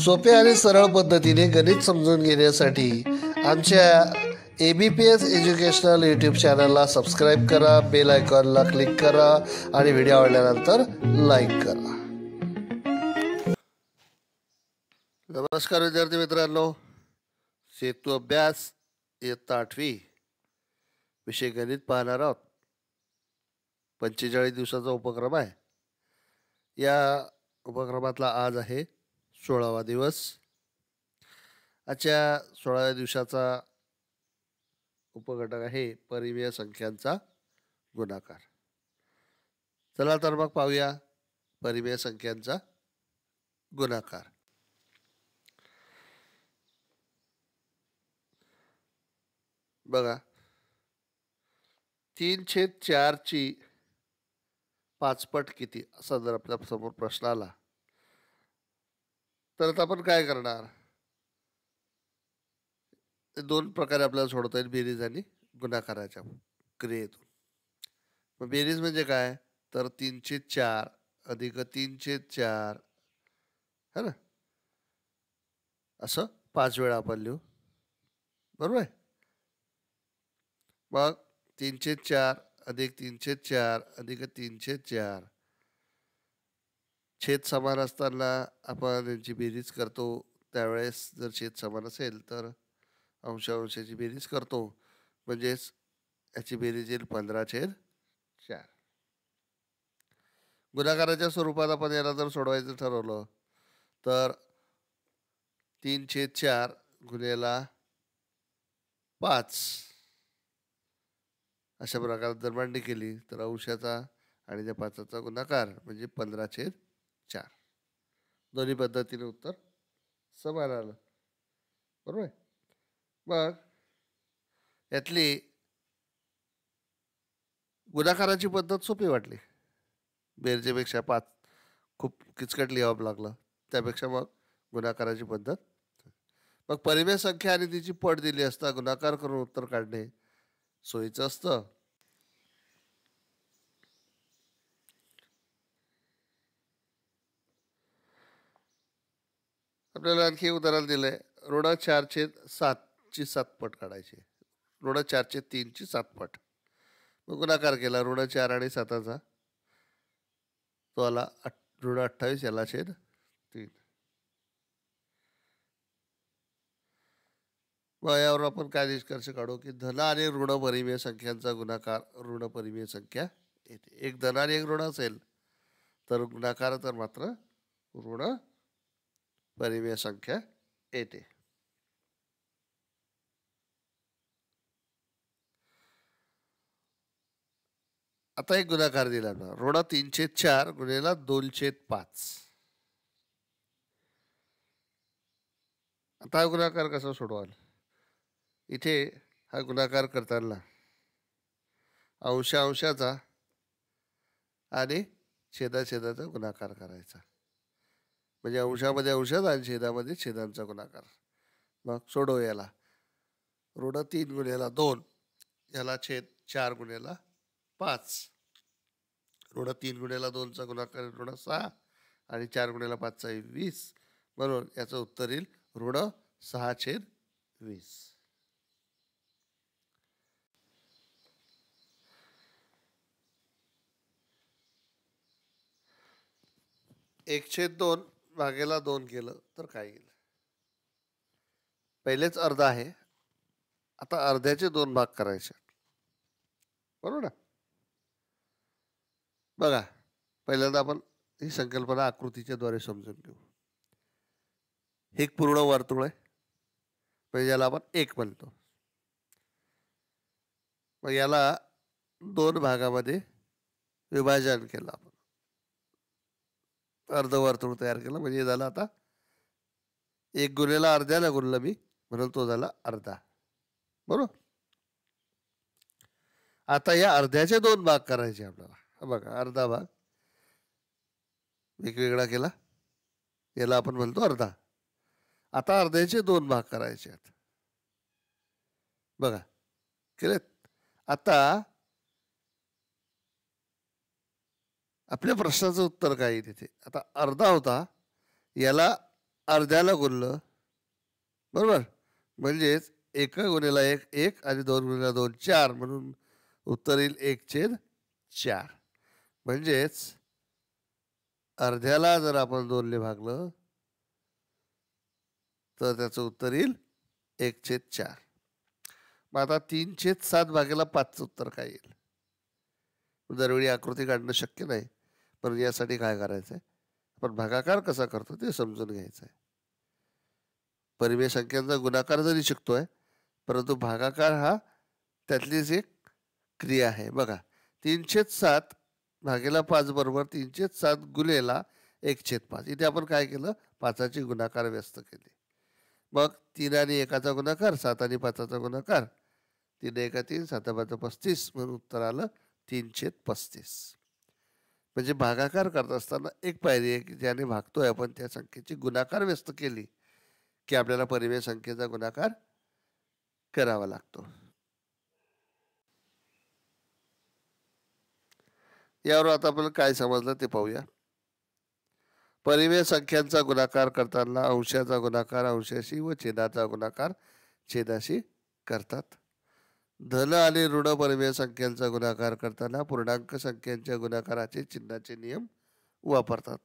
सोप्या आणि सरळ पद्धतीने गणित समजून घेण्यासाठी आमच्या A B P S educational YouTube चॅनलला सबस्क्राईब करा बेल आयकॉनला क्लिक करा आणि व्हिडिओ आवडल्यानंतर लाईक करा नमस्कार विद्यार्थी मित्रांनो सेतू अभ्यास इयत्ता आठवी विषय गणित पाहणार आहोत पंचेचाळीस दिवसाचा उपक्रम आहे या उपक्रमातला आज आहे सोळावा दिवस आजच्या सोळाव्या दिवसाचा उपघटक आहे परिमेय संख्यांचा गुणाकार चला तर मग पाहूया परिमेय संख्यांचा गुणाकार बघा तीन छेद चारची पाचपट किती असा जर आपल्या समोर प्रश्न आला तर आता आपण काय करणार दोन प्रकारे आपल्याला सोडवता येईल बेरीज आणि गुणाकाराच्या क्रियेतून मग बेरीज म्हणजे काय तर तीनशे चार अधिक तीनशे चार है ना असं पाच वेळा आपण लिहू बरोबर आहे मग तीनशे चार अधिक तीनशे चार अधिक तीनशे चार छेद समान असताना आपण यांची बेरीज करतो त्यावेळेस जर छेद समान असेल तर अंश अंशाची बेरीज करतो म्हणजेच याची बेरीज येईल पंधरा छेद चार गुणाकाराच्या स्वरूपात आपण याला जर सोडवायचं ठरवलं तर तीन छेद चार गुन्ह्याला पाच अशा प्रकारे जर मांडणी केली तर अंशाचा आणि त्या पाचाचा गुणाकार म्हणजे पंधरा छेद चार दोन्ही पद्धतीने उत्तर समान आलं बरोबर मग यातली गुणाकाराची पद्धत सोपी वाटली बेरजेपेक्षा पाच खूप किचकट लिहावं लागलं त्यापेक्षा मग गुणाकाराची पद्धत मग परिमेय संख्या आणि तिची पट दिली असता गुणाकार करून उत्तर काढणे सोयीचं असतं आपल्याला आणखी उदाहरण दिलं आहे ऋण चारशे सातची सातपट काढायची ऋण चारशे तीनची सातपट मग गुणाकार केला ऋण चार आणि साताचा तो आला ऋण अठ्ठावीस याला छेद तीन मग यावर आपण काय निष्कर्ष काढू की धन आणि ऋण परिमेय संख्यांचा गुणाकार ऋण परिमेय संख्या येते एक धन आणि एक ऋण असेल तर गुणाकार तर मात्र ऋण परिमेय संख्या येते आता एक गुणाकार दिला ना रोडा तीनशे चार गुन्हेला दोनशे पाच आता हा गुणाकार कसा सोडवाल इथे हा गुणाकार करताना अंशाचा आणि छेदाचा गुणाकार करायचा म्हणजे अंशामध्ये औषध आणि छेदामध्ये छेदांचा गुणाकार मग सोडव याला ऋण तीन गुन्ह्याला दोन याला छेद चार गुन्ह्याला पाच ऋण तीन गुन्ह्याला दोनचा गुणाकार ऋण सहा आणि चार गुन्ह्याला पाचचा वीस म्हणून याचं उत्तर येईल ऋण सहा छेद वीस एक छेद दोन भागेला दोन केलं तर काय येईल पहिलेच अर्धा आहे आता अर्ध्याचे दोन भाग करायचे बरोबर ना बघा पहिल्यांदा आपण ही संकल्पना आकृतीच्या द्वारे समजून घेऊ हे एक पूर्ण वर्तुळ आहे म्हणजे याला आपण एक म्हणतो मग याला दोन भागामध्ये विभाजन केलं आपण अर्धवर्तुळ तयार केलं म्हणजे झालं आता एक गुन्ह्याला अर्ध्याला गुणलं मी म्हणून तो झाला अर्धा बरोबर आता या अर्ध्याचे दोन भाग करायचे आपल्याला हा बघा अर्धा भाग वेगवेगळा केला याला आपण म्हणतो अर्धा आता अर्ध्याचे दोन भाग करायचे आहेत बघा केलेत आता आपल्या प्रश्नाचं उत्तर काय तिथे आता अर्धा होता याला अर्ध्याला गुणलं बरोबर म्हणजेच एक गुणेला एक एक आणि दोन गुणेला दोन चार म्हणून उत्तर येईल एक छेद चार म्हणजेच अर्ध्याला जर आपण दोनले भागलं तर त्याचं उत्तर येईल एक छेद चार मग आता तीन छेद सात भागेला पाचचं उत्तर काय येईल दरवेळी आकृती काढणं शक्य नाही पण यासाठी काय करायचं आहे आपण भागाकार कसा करतो ते समजून घ्यायचं आहे परिमेय संख्यांचा गुणाकार जरी आहे परंतु भागाकार हा त्यातलीच एक क्रिया आहे बघा तीनशेच सात भागेला पाच बरोबर तीनशेच सात गुलेला एकशेत पाच इथे आपण काय केलं पाचाची गुणाकार व्यस्त केली मग तीन आणि एकाचा गुणाकार सात आणि पाचाचा गुणाकार तीन एका तीन सात पाच पस्तीस म्हणून उत्तर आलं तीनशे पस्तीस म्हणजे भागाकार करत असताना एक पायरी आहे की ज्याने भागतोय आपण त्या संख्येची गुणाकार व्यस्त केली की आपल्याला परिमेय संख्येचा गुणाकार करावा लागतो यावर आता आपण काय समजलं ते पाहूया परिमेय संख्यांचा गुणाकार करताना अंशाचा गुणाकार अंशाशी व छेदाचा गुणाकार छेदाशी करतात धन आणि ऋण परमेय संख्यांचा गुणाकार करताना पूर्णांक संख्यांच्या गुणाकाराचे चिन्हाचे नियम वापरतात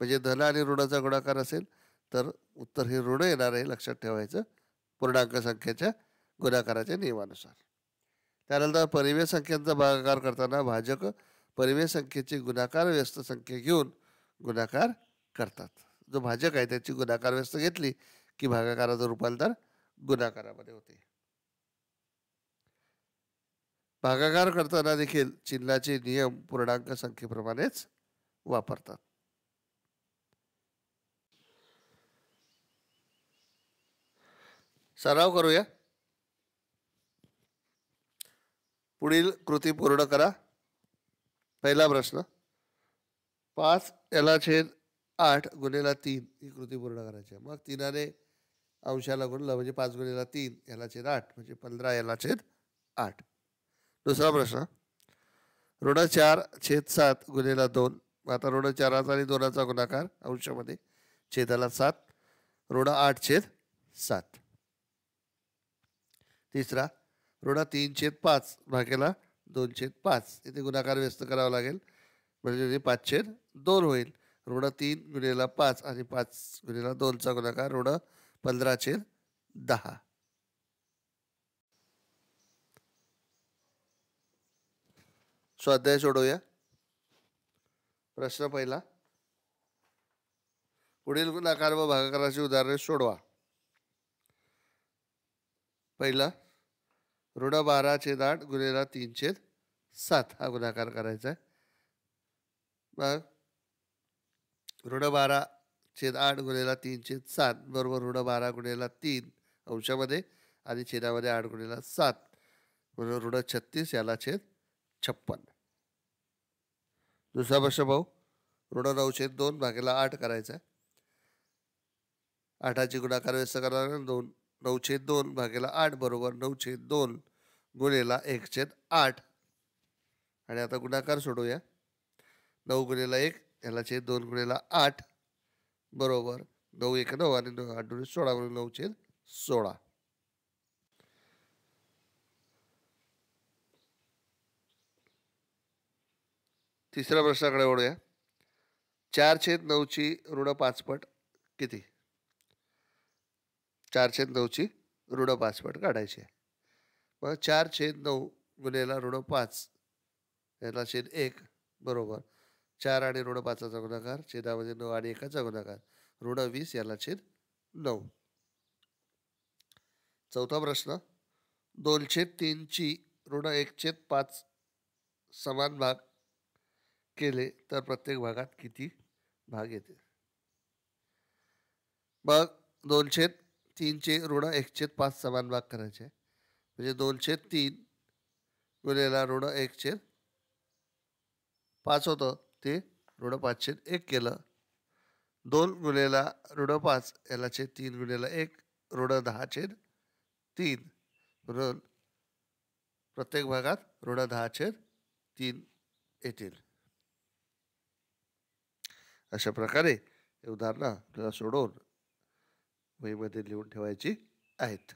म्हणजे धन आणि ऋणाचा गुणाकार असेल तर उत्तर हे ऋण येणार आहे लक्षात ठेवायचं पूर्णांक संख्येच्या गुणाकाराच्या नियमानुसार त्यानंतर परिमेय संख्यांचा भागाकार करताना भाजक परिमेय संख्येची गुणाकार व्यस्त संख्या घेऊन गुणाकार करतात जो भाजक आहे त्याची गुणाकार व्यस्त घेतली की भागाकाराचं रूपांतर गुणाकारामध्ये होते भागाकार करताना देखील चिन्हाचे नियम पूर्णांक संख्येप्रमाणेच वापरतात सराव करूया पुढील कृती पूर्ण करा पहिला प्रश्न पाच याला छेद आठ गुन्हेला तीन ही कृती पूर्ण करायची मग तिनाने अंशाला गुणलं म्हणजे पाच गुन्हेला तीन याला छेद आठ म्हणजे पंधरा याला छेद आठ दुसरा प्रश्न ऋण चार छेद सात गुन्हेला दोन आता ऋण चाराचा आणि दोनाचा गुणाकार अंशामध्ये छेदाला सात ऋण आठ छेद सात तिसरा ऋण तीन छेद पाच भागेला दोन छेद पाच इथे गुणाकार व्यस्त करावा लागेल म्हणजे पाच छेद दोन होईल ऋण तीन गुन्हेला पाच आणि पाच गुन्हेला दोनचा गुणाकार ऋण पंधरा छेद दहा स्वाध्याय सोडवूया प्रश्न पहिला पुढील गुणाकार व भागाकाराची उदाहरणे सोडवा पहिला ऋण बारा छेद आठ गुन्हेला तीन छेद सात हा गुणाकार करायचा आहे मग ऋण बारा छेद आठ गुन्हेला तीन छेद सात बरोबर ऋण बारा गुन्हेला तीन अंशामध्ये आणि छेदामध्ये आठ गुन्हेला सात ऋण छत्तीस याला छेद छप्पन दुसरा प्रश्न भाऊ ऋण नऊशे दोन भागेला आठ करायचा आठाची गुणाकार व्यस्त करणार दोन नऊशे दोन भागेला आठ बरोबर नऊशे दोन गुन्हेला छेद आठ आणि आता गुणाकार सोडूया नऊ गुणेला एक याला छेद दोन गुणेला आठ बरोबर नऊ एक नऊ आणि नऊ आठ सोळा म्हणून नऊ छेद सोळा तिसऱ्या प्रश्नाकडे वळूया चार छेद नऊची ऋण पाचपट किती चार छेद नऊची ऋण पाचपट काढायची आहे मग चार छेद नऊ गुन्ह्याला ऋण पाच याला छेद एक बरोबर चार आणि ऋण पाचाचा गुणाकार छेदामध्ये नऊ आणि एकाचा गुणाकार ऋण वीस याला छेद नऊ चौथा प्रश्न दोन छेद तीनची ऋण एक छेद पाच समान भाग केले तर प्रत्येक भागात किती भाग येते मग दोनशे तीनचे ऋण एकशे पाच समान भाग करायचे म्हणजे दोनशे तीन गुलेला ऋण एकशे पाच होतं ते ऋण पाचशे एक केलं दोन गुणेला ऋण पाच यालाचे तीन गुणेला एक ऋण दहाचे तीन म्हणून प्रत्येक भागात ऋण दहाचे तीन येतील अशा प्रकारे उदाहरणं आपल्याला सोडवून वहीमध्ये लिहून ठेवायची आहेत